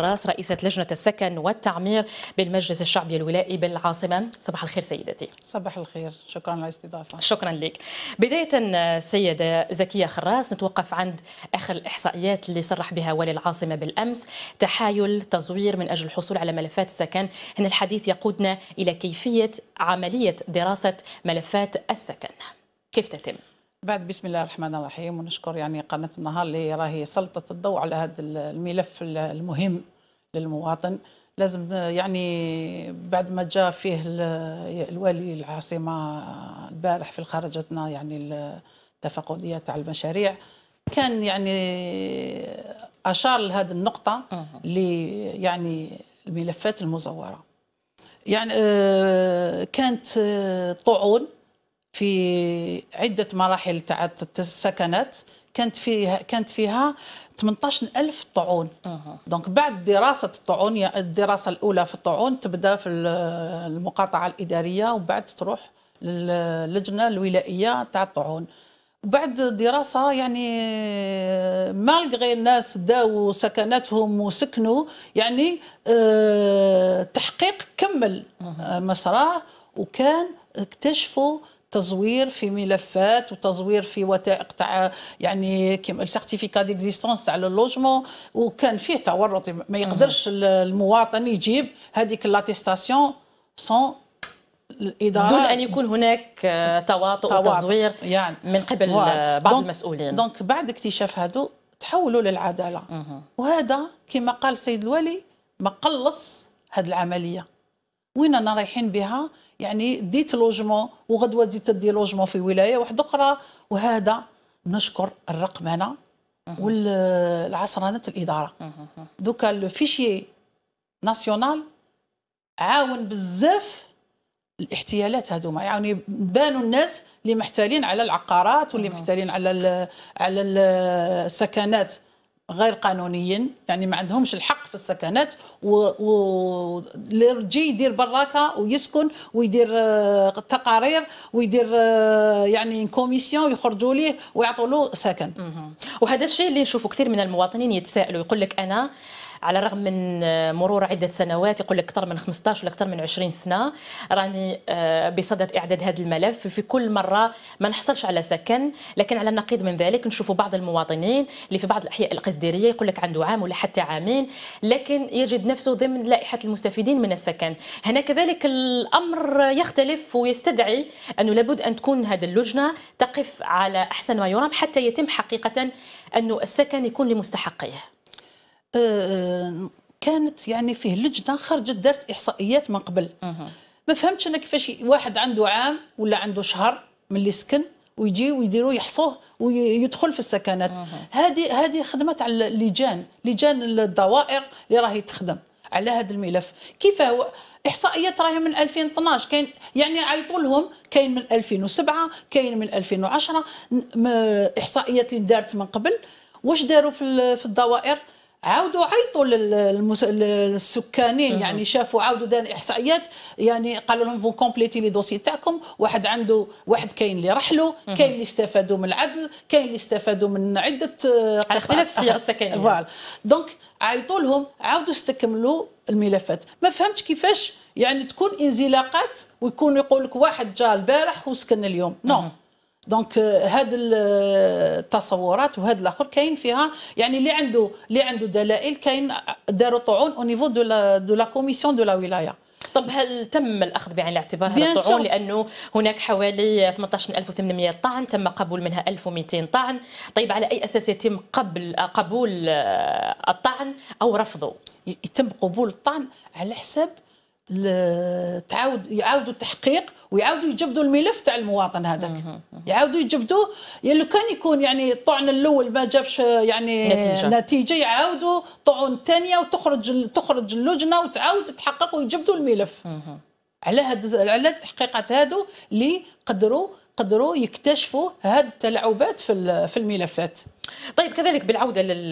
راس رئيسة لجنة السكن والتعمير بالمجلس الشعبي الولائي بالعاصمة صباح الخير سيدتي صباح الخير شكرا على الاستضافة شكرا لك بداية سيدة زكية خراس نتوقف عند آخر الإحصائيات اللي صرح بها والي العاصمة بالأمس تحايل تزوير من أجل الحصول على ملفات السكن هنا الحديث يقودنا إلى كيفية عملية دراسة ملفات السكن كيف تتم؟ بعد بسم الله الرحمن الرحيم ونشكر يعني قناة النهار اللي راهي سلطت الضوء على هذا الملف المهم للمواطن لازم يعني بعد ما جاء فيه الوالي العاصمة البارح في خرجتنا يعني التفقدية تاع المشاريع كان يعني أشار لهذه النقطة اللي يعني الملفات المزورة يعني آه، كانت آه، طعون في عدة مراحل تاع السكنات كانت فيها كانت فيها 18000 طعون أه. دونك بعد دراسه الطعون الدراسه الاولى في الطعون تبدا في المقاطعه الاداريه وبعد تروح للجنه الولائيه تاع الطعون وبعد دراسه يعني مالغي الناس داو سكناتهم وسكنوا يعني التحقيق آه، كمل آه، مسراه وكان اكتشفوا تزوير في ملفات وتزوير في وثائق تاع يعني كيما السيرتيفيكا ديكزيستونس تاع اللوجمون وكان فيه تورط ما يقدرش المواطن يجيب هذيك لاتيستاسيون سون الاداره دون ان يكون هناك آه، تواطؤ تواطئ وتزوير يعني من قبل و... بعض دونك المسؤولين دونك بعد اكتشاف هادو تحولوا للعداله مه. وهذا كما قال السيد الوالي ما قلص هذه العمليه وين انا رايحين بها يعني ديت لوجمون وغدوه تزيد تدي لوجمون في ولايه واحده اخرى وهذا نشكر الرقمنه والعصرنه الاداره دوكا الفيشي ناسيونال عاون بزاف الاحتيالات هذوما يعني بانوا الناس اللي محتالين على العقارات واللي محتالين على على السكنات غير قانونيين يعني ما عندهمش الحق في السكنات واللي و... يجي يدير براكه ويسكن ويدير آه، تقارير ويدير آه، يعني كوميسيون يخرجوا ليه ويعطوا له سكن وهذا الشيء اللي نشوفه كثير من المواطنين يتساءلوا يقول لك انا على الرغم من آه، مرور عده سنوات يقول لك اكثر من 15 ولا اكثر من 20 سنه راني آه، بصدد اعداد هذا الملف في كل مره ما نحصلش على سكن لكن على النقيض من ذلك نشوفوا بعض المواطنين اللي في بعض الاحياء القصديريه يقول لك عنده عام ولا حتى عامين لكن يجد نفسه ضمن لائحه المستفيدين من السكن هنا كذلك الامر يختلف ويستدعي انه لابد ان تكون هذه اللجنه تقف على احسن ما يرام حتى يتم حقيقه انه السكن يكون لمستحقيه آه، كانت يعني فيه لجنه خرجت دارت احصائيات من قبل ما فهمتش انا كيفاش واحد عنده عام ولا عنده شهر من اللي سكن ويجي ويديروا يحصوه ويدخل في السكنات هذه هذه خدمه تاع اللجان لجان الدوائر اللي راهي تخدم على هذا الملف كيف هو احصائيات راهي من 2012 كاين يعني عيطوا لهم كاين من 2007 كاين من 2010 احصائيات اللي دارت من قبل واش داروا في الدوائر عاودوا عيطوا للمس... للسكانين يعني شافوا عاودوا دان احصائيات يعني قالوا لهم فون كومبليتي لي دوسي تاعكم واحد عنده واحد كاين اللي رحلوا كاين اللي استفادوا من العدل كاين اللي استفادوا من عده آه، على اختلاف الصيغ السكني فوالا دونك عيطوا لهم عاودوا استكملوا الملفات ما فهمتش كيفاش يعني تكون انزلاقات ويكون يقول لك واحد جا البارح وسكن اليوم نو دونك آه، هاد آه، التصورات وهاد الاخر كاين فيها يعني اللي عنده اللي عنده دلائل كاين آه، داروا طعون او نيفو دو لا دو لا كوميسيون دو لا ولايه طب هل تم الاخذ بعين الاعتبار هذا الطعون لانه هناك حوالي 18800 طعن تم قبول منها 1200 طعن طيب على اي اساس يتم قبل قبول الطعن او رفضه يتم قبول الطعن على حساب تعاود يعاودوا التحقيق ويعاودوا يجبدوا الملف تاع المواطن هذاك يعاودوا يجبدوا يا يعني لو كان يكون يعني الطعن الاول ما جابش يعني نتيجه, نتيجة يعاودوا طعن الثانيه وتخرج تخرج اللجنه وتعاود تحقق ويجبدوا الملف على هاد على التحقيقات هادو اللي قدروا قدروا يكتشفوا هاد التلاعبات في في الملفات طيب كذلك بالعوده لل...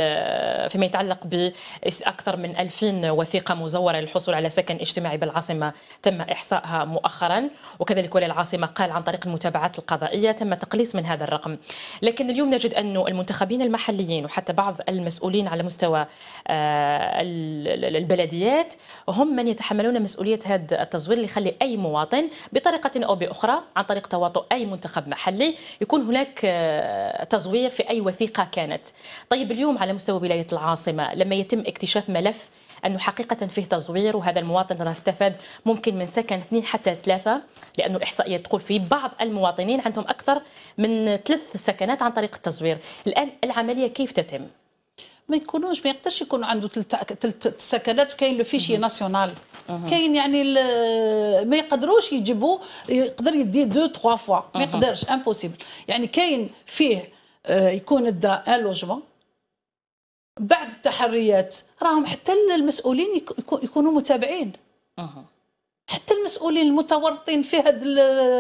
فيما يتعلق باكثر من 2000 وثيقه مزوره للحصول على سكن اجتماعي بالعاصمه تم احصائها مؤخرا وكذلك ولي العاصمه قال عن طريق المتابعات القضائيه تم تقليص من هذا الرقم لكن اليوم نجد أن المنتخبين المحليين وحتى بعض المسؤولين على مستوى آه، البلديات هم من يتحملون مسؤوليه هذا التزوير اللي يخلي اي مواطن بطريقه او باخرى عن طريق تواطؤ اي منتخب محلي يكون هناك آه، تزوير في اي وثيقه كانت طيب اليوم على مستوى ولاية العاصمة لما يتم اكتشاف ملف أنه حقيقة فيه تزوير وهذا المواطن راه استفاد ممكن من سكن اثنين حتى ثلاثة لأنه الإحصائيات تقول في بعض المواطنين عندهم أكثر من ثلاث سكنات عن طريق التزوير الآن العملية كيف تتم؟ ما يكونوش ما يقدرش يكون عنده ثلاث سكنات وكاين لو فيشي ناسيونال كاين يعني ما يقدروش يجيبوا يقدر يدي دو تخوا فوا ما يقدرش امبوسيبل يعني كاين فيه آه، يكون ادى ان لوجمون بعد التحريات راهم حتى المسؤولين يكونوا متابعين حتى المسؤولين المتورطين في هذا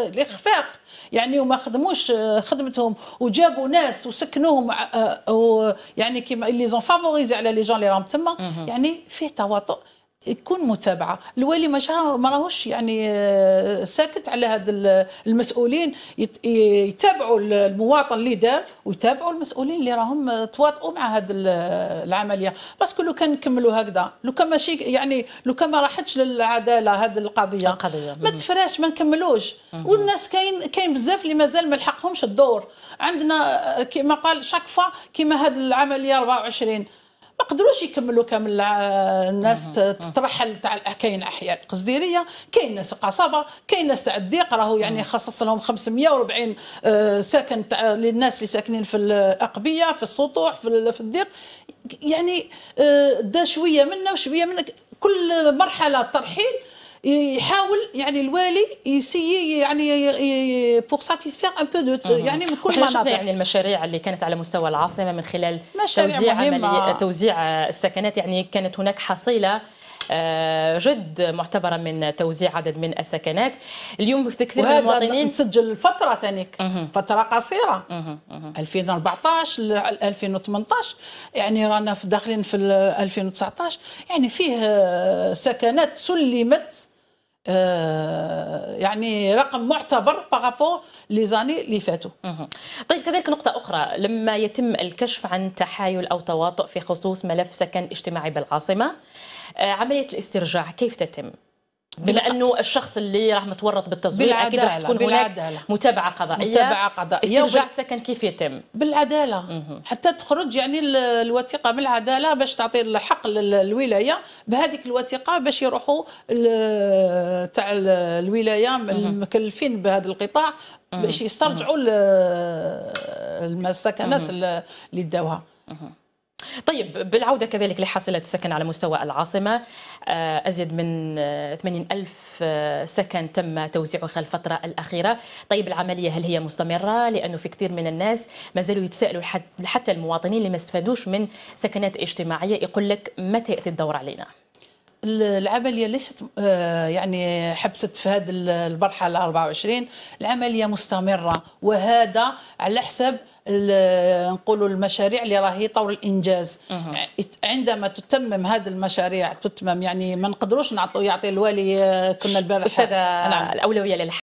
الاخفاق يعني وما خدموش آه، خدمتهم وجابوا ناس وسكنوهم آه، يعني كيما لي زون فافوريزي على لي جون اللي راهم تما يعني فيه تواطؤ يكون متابعه الوالي ما راهوش يعني آه، ساكت على هذا المسؤولين يتابعوا المواطن اللي دار ويتابعوا المسؤولين اللي راهم تواطؤوا مع هذه العمليه باسكو لو كان نكملوا هكذا لو كان ماشي يعني لو كان ما راحتش للعداله هذه القضيه القضيه ما تفراش ما نكملوش والناس كاين كاين بزاف اللي مازال ما لحقهمش الدور عندنا آه، كما قال شاك فا كيما هذه العمليه 24 ما قدروش يكملوا كامل آه، الناس تترحل تاع كاين احياء القصديريه كاين ناس القصبه كاين ناس تاع الضيق راهو يعني خصص لهم 540 آه، ساكن تاع للناس اللي ساكنين في الاقبيه في السطوح في الضيق يعني آه، دا شويه منا وشويه منك كل مرحله ترحيل يحاول يعني الوالي يسي يعني بور ساتيسفير ان بو دو يعني من كل مناطق يعني المشاريع اللي كانت على مستوى العاصمه من خلال توزيع عملية توزيع السكنات يعني كانت هناك حصيله آه، جد معتبره من توزيع عدد من السكنات اليوم كثير من المواطنين نسجل فتره تانيك فتره قصيره 2014 ل 2018 يعني رانا داخلين في 2019 يعني فيه آه، سكنات سلمت آه، يعني رقم معتبر بارابور لي زاني اللي فاتوا. طيب كذلك نقطة أخرى لما يتم الكشف عن تحايل أو تواطؤ في خصوص ملف سكن اجتماعي بالعاصمة آه، عملية الاسترجاع كيف تتم؟ بما انه الشخص اللي راح متورط بالتزوير اكيد راح تكون بالعدالة. هناك متابعه قضائيه متابعه قضائيه استرجاع السكن كيف يتم بالعداله مه. حتى تخرج يعني الوثيقه من العداله باش تعطي الحق للولايه بهذيك الوثيقه باش يروحوا تاع الولايه المكلفين بهذا القطاع باش يسترجعوا السكنات اللي داوها طيب بالعودة كذلك لحاصلة السكن على مستوى العاصمة آه، أزيد من 80 آه، ألف آه، سكن تم توزيعه خلال الفترة الأخيرة طيب العملية هل هي مستمرة لأنه في كثير من الناس ما زالوا يتساءلوا حتى المواطنين اللي ما استفادوش من سكنات اجتماعية يقول لك متى يأتي الدور علينا العمليه ليست يعني حبست في هذه المرحله 24 العمليه مستمره وهذا على حسب نقولوا المشاريع اللي راهي طور الانجاز مه. عندما تتمم هذه المشاريع تتمم يعني ما نقدروش نعطوا يعطي الوالي كنا البارح استاذه نعم. الاولويه للحق